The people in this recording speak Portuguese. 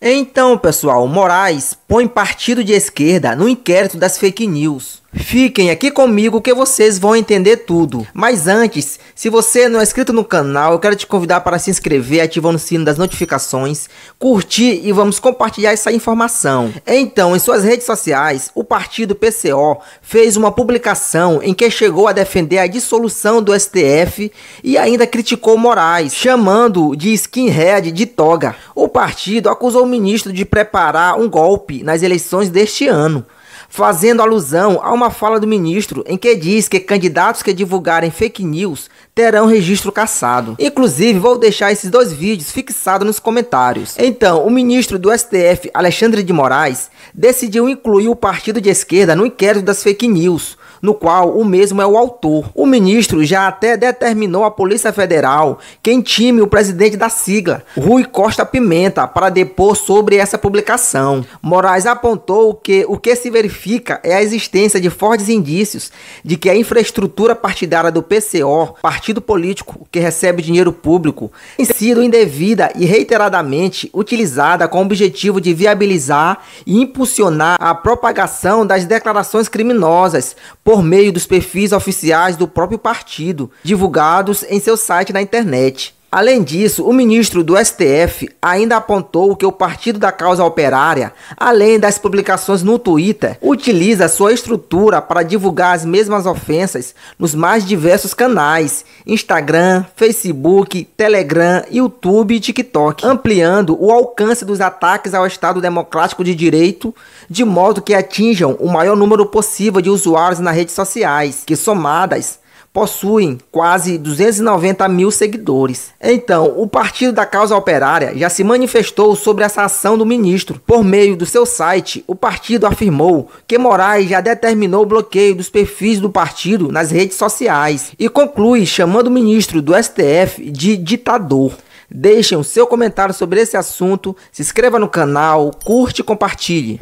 Então, pessoal, Moraes põe partido de esquerda no inquérito das fake news. Fiquem aqui comigo que vocês vão entender tudo. Mas antes, se você não é inscrito no canal, eu quero te convidar para se inscrever ativando o sino das notificações, curtir e vamos compartilhar essa informação. Então, em suas redes sociais, o partido PCO fez uma publicação em que chegou a defender a dissolução do STF e ainda criticou Moraes, chamando de skinhead de toga. O partido acusou o ministro de preparar um golpe nas eleições deste ano fazendo alusão a uma fala do ministro em que diz que candidatos que divulgarem fake news terão registro cassado. Inclusive, vou deixar esses dois vídeos fixados nos comentários. Então, o ministro do STF, Alexandre de Moraes, decidiu incluir o partido de esquerda no inquérito das fake news no qual o mesmo é o autor. O ministro já até determinou à Polícia Federal que intime o presidente da sigla, Rui Costa Pimenta, para depor sobre essa publicação. Moraes apontou que o que se verifica é a existência de fortes indícios de que a infraestrutura partidária do PCO, partido político que recebe dinheiro público, tem sido indevida e reiteradamente utilizada com o objetivo de viabilizar e impulsionar a propagação das declarações criminosas por meio dos perfis oficiais do próprio partido, divulgados em seu site na internet. Além disso, o ministro do STF ainda apontou que o Partido da Causa Operária, além das publicações no Twitter, utiliza sua estrutura para divulgar as mesmas ofensas nos mais diversos canais: Instagram, Facebook, Telegram, YouTube e TikTok, ampliando o alcance dos ataques ao Estado Democrático de Direito, de modo que atinjam o maior número possível de usuários nas redes sociais, que somadas possuem quase 290 mil seguidores. Então, o Partido da Causa Operária já se manifestou sobre essa ação do ministro. Por meio do seu site, o partido afirmou que Moraes já determinou o bloqueio dos perfis do partido nas redes sociais e conclui chamando o ministro do STF de ditador. Deixem o seu comentário sobre esse assunto, se inscreva no canal, curte e compartilhe.